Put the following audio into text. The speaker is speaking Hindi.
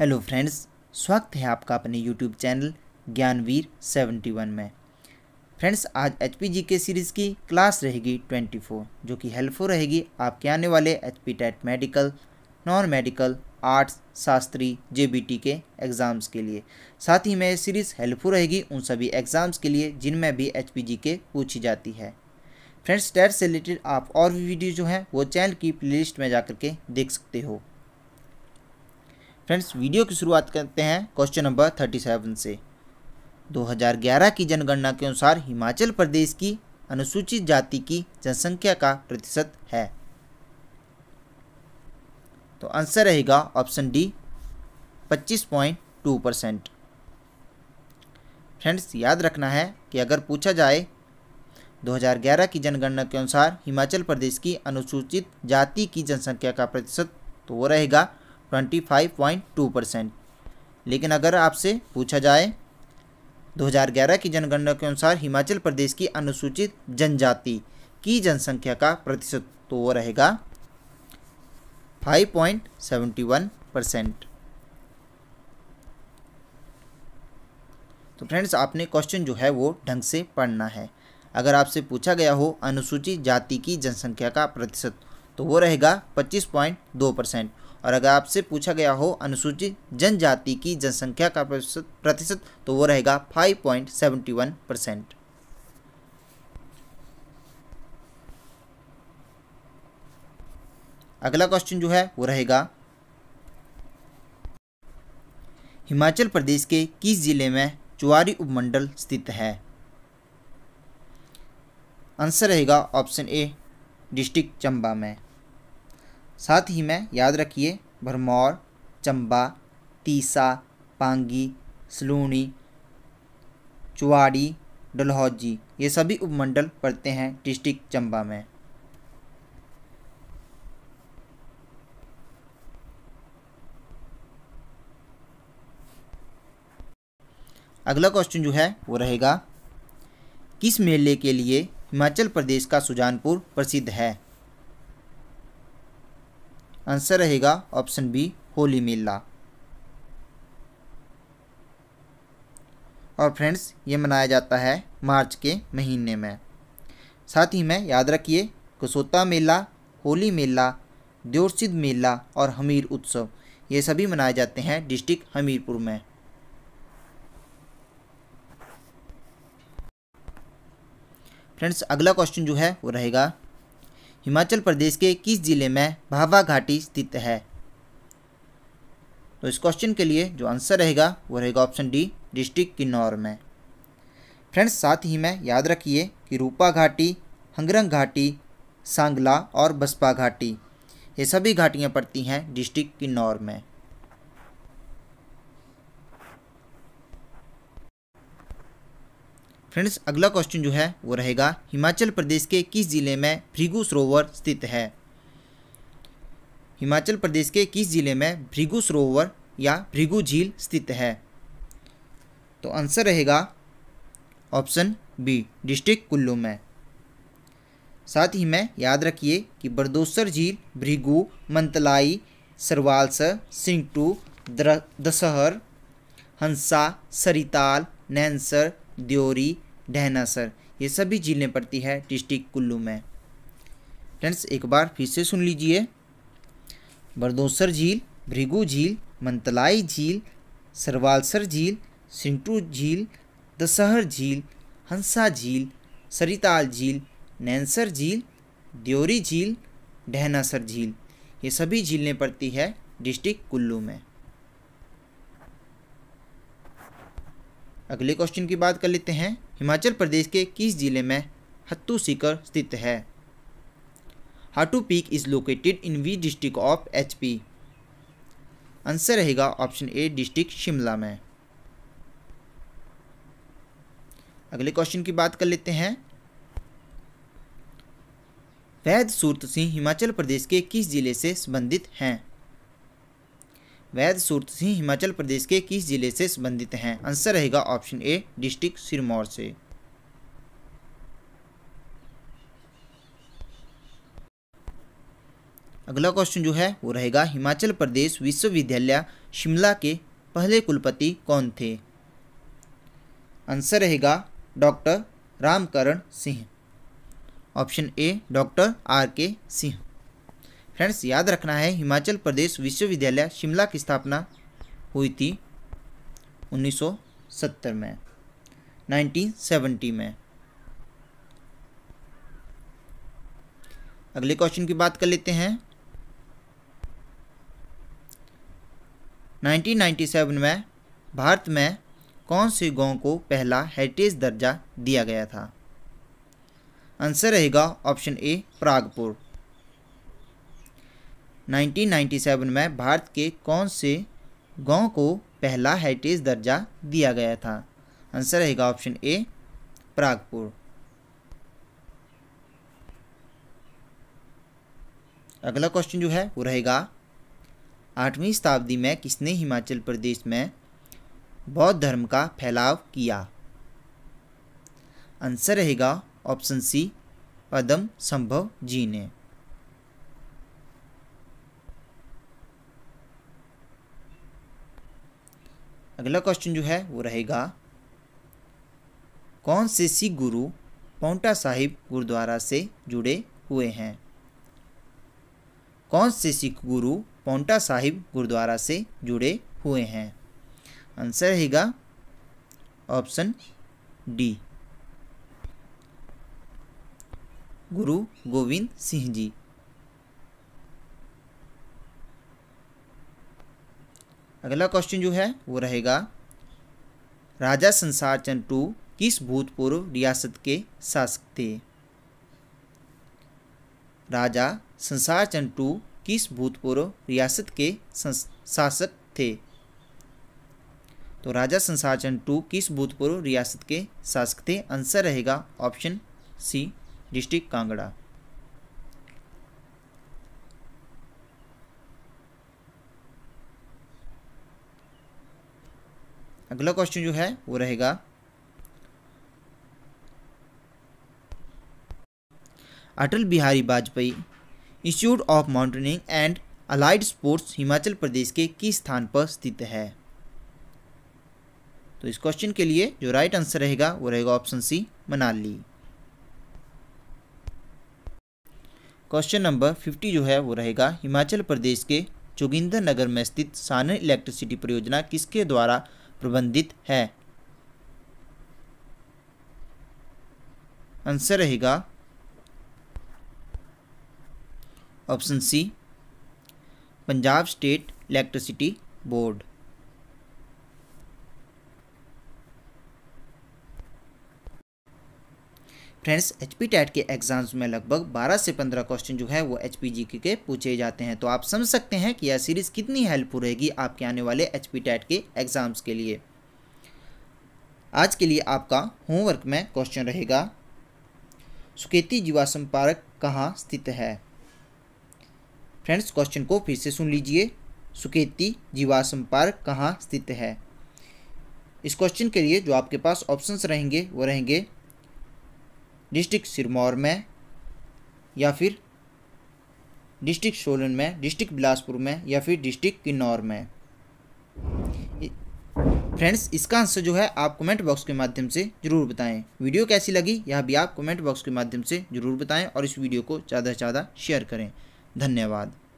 हेलो फ्रेंड्स स्वागत है आपका अपने YouTube channel Gyanveer seventy one में फ्रेंड्स आज H P G K series की क्लास रहेगी ट्वेंटी फोर जो कि हेल्पफुल रहेगी आपके आने वाले H P TET medical non medical arts Shastri J B T के एग्ज़ाम्स के लिए साथ ही में सीरीज़ हेल्पफुल रहेगी उन सभी एग्ज़ाम्स के लिए जिनमें भी एच पी जी के पूछी जाती है फ्रेंड्स टेट से रिलेटेड आप और भी वीडियो जो हैं वो चैनल की प्ले में जा के देख सकते हो फ्रेंड्स वीडियो की शुरुआत करते हैं क्वेश्चन नंबर थर्टी सेवन से 2011 की जनगणना के अनुसार हिमाचल प्रदेश की अनुसूचित जाति की जनसंख्या का प्रतिशत है तो आंसर रहेगा ऑप्शन डी 25.2 परसेंट फ्रेंड्स याद रखना है कि अगर पूछा जाए 2011 की जनगणना के अनुसार हिमाचल प्रदेश की अनुसूचित जाति की जनसंख्या का प्रतिशत तो वो रहेगा twenty five point two percent लेकिन अगर आपसे पूछा जाए 2011 की जनगणना के अनुसार हिमाचल प्रदेश की अनुसूचित जनजाति की जनसंख्या का प्रतिशत तो वो रहेगा 5.71 परसेंट तो फ्रेंड्स आपने क्वेश्चन जो है वो ढंग से पढ़ना है अगर आपसे पूछा गया हो अनुसूचित जाति की जनसंख्या का प्रतिशत तो वो रहेगा 25.2 परसेंट और अगर आपसे पूछा गया हो अनुसूचित जनजाति की जनसंख्या का प्रतिशत तो वो रहेगा five point seventy one percent अगला क्वेश्चन जो है वो रहेगा हिमाचल प्रदेश के किस ज़िले में चुवारी उपमंडल स्थित है आंसर रहेगा ऑप्शन ए डिस्ट्रिक्ट चंबा में साथ ही में याद रखिए भरमौर चंबा तीसा पांगी सलूनी चुवाड़ी डलहौजी ये सभी उपमंडल पड़ते हैं डिस्ट्रिक्ट चंबा में अगला क्वेश्चन जो है वो रहेगा किस मेले के लिए हिमाचल प्रदेश का सुजानपुर प्रसिद्ध है आंसर रहेगा ऑप्शन बी होली मेला और फ्रेंड्स ये मनाया जाता है मार्च के महीने में साथ ही में याद रखिए कसोता मेला होली मेला द्योरसिद मेला और हमीर उत्सव ये सभी मनाए जाते हैं डिस्ट्रिक्ट हमीरपुर में फ्रेंड्स अगला क्वेश्चन जो है वो रहेगा हिमाचल प्रदेश के किस ज़िले में भावा घाटी स्थित है तो इस क्वेश्चन के लिए जो आंसर रहेगा वो रहेगा ऑप्शन डी डिस्ट्रिक्ट किन्नौर में फ्रेंड्स साथ ही में याद रखिए कि रूपा घाटी हंगरंग घाटी सांगला और बसपा घाटी ये सभी घाटियाँ पड़ती हैं डिस्ट्रिक्ट किन्नौर में फ्रेंड्स अगला क्वेश्चन जो है वो रहेगा हिमाचल प्रदेश के किस ज़िले में भृगु सरोवर स्थित है हिमाचल प्रदेश के किस ज़िले में भृगु सरोवर या भृगु झील स्थित है तो आंसर रहेगा ऑप्शन बी डिस्ट्रिक्ट कुल्लू में साथ ही में याद रखिए कि बरदोसर झील भृगु मंतलाई सरवालसर सिंगटू दशहर हंसा सरिताल नैनसर द्योरी डहनासर ये सभी झीलें पड़ती है डिस्ट्रिक्ट कुल्लू में फ्रेंड्स एक बार फिर से सुन लीजिए बरदोसर झील भृगु झील मंतलाई झील सरवालसर झील सिंटू झील दशहर झील हंसा झील सरिताल झील नैनसर झील द्योरी झील डहनासर झील ये सभी झीलें पड़ती है डिस्ट्रिक्ट कुल्लू में अगले क्वेश्चन की बात कर लेते हैं हिमाचल प्रदेश के किस जिले में हत्तू सीकर स्थित है Hatu peak is located in वी डिस्ट्रिक्ट ऑफ पी आंसर रहेगा ऑप्शन ए डिस्ट्रिक्ट शिमला में अगले क्वेश्चन की बात कर लेते हैं वैद सूरत सिंह हिमाचल प्रदेश के किस जिले से संबंधित हैं वैद सूरत सिंह हिमाचल प्रदेश के किस जिले से संबंधित हैं आंसर रहेगा ऑप्शन ए डिस्ट्रिक्ट सिरमौर से अगला क्वेश्चन जो है वो रहेगा हिमाचल प्रदेश विश्वविद्यालय शिमला के पहले कुलपति कौन थे आंसर रहेगा doctor Ramkaran Singh option A doctor R K Singh friends याद रखना है हिमाचल प्रदेश विश्वविद्यालय शिमला की स्थापना हुई थी 1970 में 1970 में अगले क्वेश्चन की बात कर लेते हैं 1997 में भारत में कौन से गांव को पहला हेरिटेज दर्जा दिया गया था आंसर रहेगा ऑप्शन ए प्रागपुर 1997 में भारत के कौन से गांव को पहला हेरिटेज दर्जा दिया गया था आंसर रहेगा ऑप्शन ए प्रागपुर अगला क्वेश्चन जो है वो रहेगा आठवीं शताब्दी में किसने हिमाचल प्रदेश में बौद्ध धर्म का फैलाव किया आंसर रहेगा ऑप्शन सी पदम संभव जी ने अगला क्वेश्चन जो है वो रहेगा कौन से सिख गुरु पौंटा साहिब गुरुद्वारा से जुड़े हुए हैं कौन से सिख गुरु पौंटा साहिब गुरुद्वारा से जुड़े हुए हैं आंसर रहेगा ऑप्शन डी गुरु गोविंद सिंह जी अगला क्वेश्चन जो है वो रहेगा राजा संसार चंद टू किस भूतपूर्व रियासत के शासक थे राजा संसार चंद टू किस भूतपूर्व रियासत के शासक थे तो राजा संसार चंद टू किस भूतपूर्व रियासत के शासक थे आंसर रहेगा ऑप्शन सी डिस्ट्रिक्ट कांगड़ा अगला क्वेश्चन जो है वो रहेगा Atal Bihari Vajpayee institute of mountaineering and allied sports Himachal Pradesh के किस स्थान पर स्थित है तो इस क्वेश्चन के लिए जो राइट आंसर रहेगा वो रहेगा option C Manali question number fifty जो है वो रहेगा हिमाचल प्रदेश के जोगिंदर नगर में स्थित सानर इलेक्ट्रिसिटी परियोजना किसके द्वारा प्रबंधित है आंसर रहेगा option C Punjab state electricity board friends H P TET के एग्जाम्स में लगभग 12 से 15 क्वेश्चन जो है वो एच पी जी के पूछे जाते हैं तो आप समझ सकते हैं कि यह सीरीज़ कितनी हेल्पफुल रहेगी आपके आने वाले एच पी टैट के एग्ज़ाम्स के लिए आज के लिए आपका होमवर्क में क्वेश्चन रहेगा सुकेती जीवाश्म पार्क कहाँ स्थित है फ्रेंड्स क्वेश्चन को फिर से सुन लीजिए सुकेती जीवाश्म पार्क कहाँ स्थित है इस क्वेश्चन के लिए जो आपके पास ऑप्शंस रहेंगे वो रहेंगे डिस्ट्रिक्ट सिरमौर में या फिर डिस्ट्रिक्ट सोलन में डिस्ट्रिक्ट बिलासपुर में या फिर डिस्ट्रिक्ट किन्नौर में फ्रेंड्स इसका आंसर जो है आप कमेंट बॉक्स के माध्यम से जरूर बताएं वीडियो कैसी लगी यह भी आप कमेंट बॉक्स के माध्यम से जरूर बताएं और इस वीडियो को ज़्यादा से ज़्यादा शेयर करें धन्यवाद